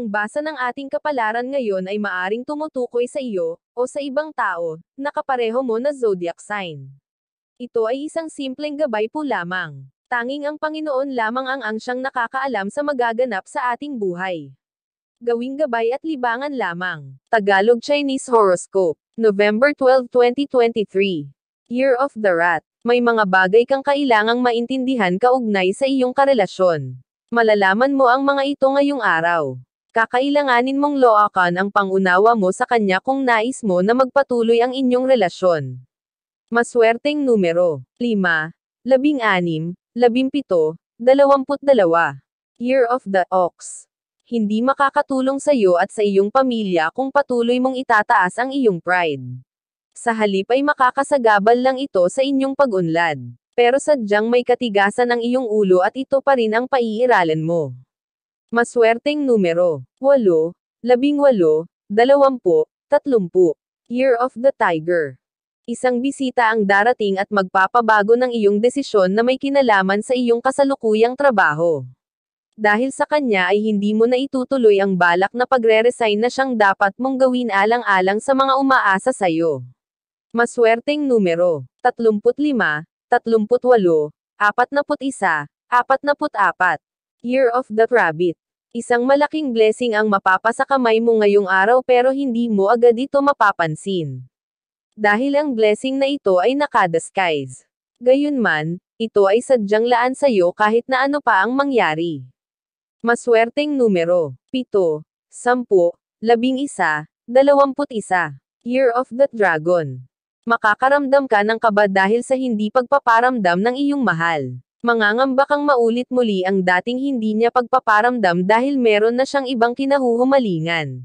ang basa ng ating kapalaran ngayon ay maaring tumutukoy sa iyo, o sa ibang tao, na kapareho mo na zodiac sign. Ito ay isang simpleng gabay po lamang. Tanging ang Panginoon lamang ang ang siyang nakakaalam sa magaganap sa ating buhay. Gawing gabay at libangan lamang. Tagalog Chinese Horoscope. November 12, 2023. Year of the Rat. May mga bagay kang kailangang maintindihan kaugnay sa iyong karelasyon. Malalaman mo ang mga ito ngayong araw. Kakailanganin mong loakan ang pangunawa mo sa kanya kung nais mo na magpatuloy ang inyong relasyon. Maswerteng numero. 5, 16, 17, 22. Year of the Ox. Hindi makakatulong sa iyo at sa iyong pamilya kung patuloy mong itataas ang iyong pride. Sa halip ay makakasagabal lang ito sa inyong pag-unlad. Pero sadyang may katigasan ang iyong ulo at ito pa rin ang paiiralan mo. Maswerteng numero. 8, 18, 20, 30. Year of the Tiger. Isang bisita ang darating at magpapabago ng iyong desisyon na may kinalaman sa iyong kasalukuyang trabaho. Dahil sa kanya ay hindi mo na itutuloy ang balak na pagre-resign na siyang dapat mong gawin alang-alang sa mga umaasa sa iyo. Maswerteng numero, 35, 38, 41, 44. Year of the Rabbit. Isang malaking blessing ang mapapa sa kamay mo ngayong araw pero hindi mo agad ito mapapansin. Dahil ang blessing na ito ay nakadaskies. Gayunman, ito ay sadyang laan sa iyo kahit na ano pa ang mangyari. Maswerteng numero, 7, 10, 11, 21. Year of the Dragon. Makakaramdam ka ng kaba dahil sa hindi pagpaparamdam ng iyong mahal. Mangangamba kang maulit muli ang dating hindi niya pagpaparamdam dahil meron na siyang ibang kinahuhumalingan.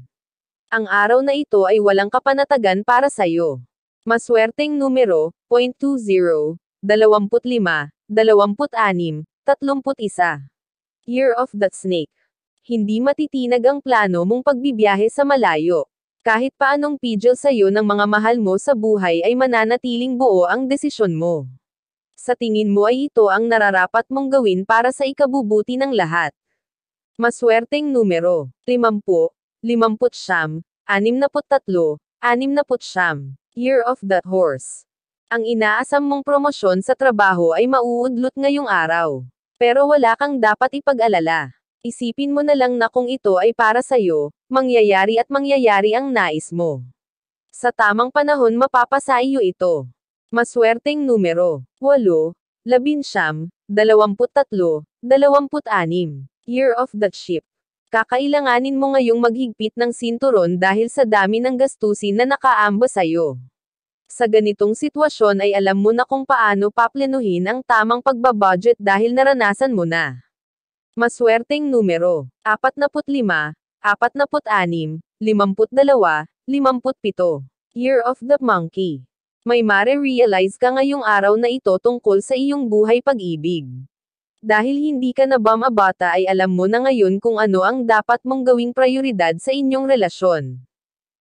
Ang araw na ito ay walang kapanatagan para sa'yo. Maswerteng numero, 0.20, 25, 26, 31. Year of the Snake. Hindi matitinag ang plano mong pagbibiyahe sa malayo. Kahit paanong pijol sa'yo ng mga mahal mo sa buhay ay mananatiling buo ang desisyon mo. Sa tingin mo ay ito ang nararapat mong gawin para sa ikabubuti ng lahat. Maswerteng numero, 50, 50 63, 60 Year of the Horse. Ang inaasam mong promosyon sa trabaho ay mauudlot ngayong araw. Pero wala kang dapat ipag-alala. Isipin mo na lang na kung ito ay para sa'yo, mangyayari at mangyayari ang nais mo. Sa tamang panahon mapapasa iyo ito. Maswerteng numero. 8, 19, 23, 26. Year of the Ship. Kakailanganin mo ngayong maghigpit ng sinturon dahil sa dami ng gastusin na nakaamba sa'yo. Sa ganitong sitwasyon ay alam mo na kung paano paplenuhin ang tamang pagbabudget dahil naranasan mo na. Maswerteng numero, 45, 46, 52, 57. Year of the Monkey may mare-realize ka ngayong araw na ito tungkol sa iyong buhay pag-ibig. Dahil hindi ka na bamabata ay alam mo na ngayon kung ano ang dapat mong gawing prioridad sa inyong relasyon.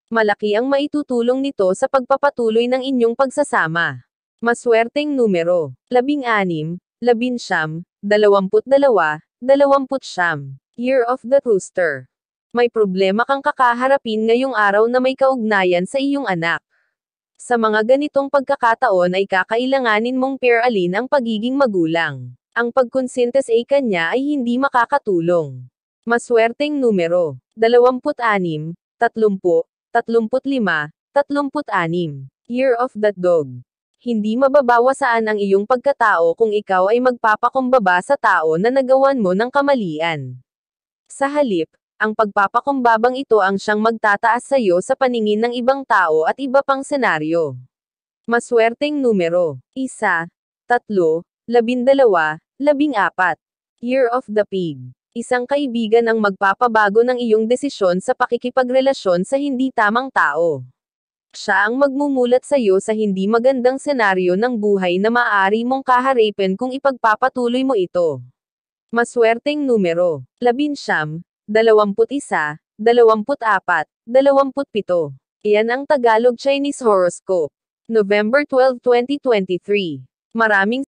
Malaki ang maitutulong nito sa pagpapatuloy ng inyong pagsasama. Maswerteng numero. Labing anim, labin siyam, dalawamput dalawa, dalawamput siyam. Year of the Rooster. May problema kang kakaharapin ngayong araw na may kaugnayan sa iyong anak. Sa mga ganitong pagkakataon ay kakailanganin mong pairalin ang pagiging magulang. Ang pagkonsintes ay kanya ay hindi makakatulong. Maswerteng numero. 26, 30, 35, 36. Year of the Dog. Hindi mababawasaan ang iyong pagkatao kung ikaw ay magpapakumbaba sa tao na nagawan mo ng kamalian. Sa halip, ang pagpapakumbabang ito ang siyang magtataas sa iyo sa paningin ng ibang tao at iba pang senaryo. Maswerteng numero. Isa, tatlo, labindalawa, labing apat. Year of the Pig. Isang kaibigan ang magpapabago ng iyong desisyon sa pakikipagrelasyon sa hindi tamang tao siya ang magmumulat sa iyo sa hindi magandang senaryo ng buhay na maaari mong kaharapin kung ipagpapatuloy mo ito. Maswerteng numero. Labinsyam, 21, 24, 27. Iyan ang Tagalog Chinese horoscope. November 12, 2023. Maraming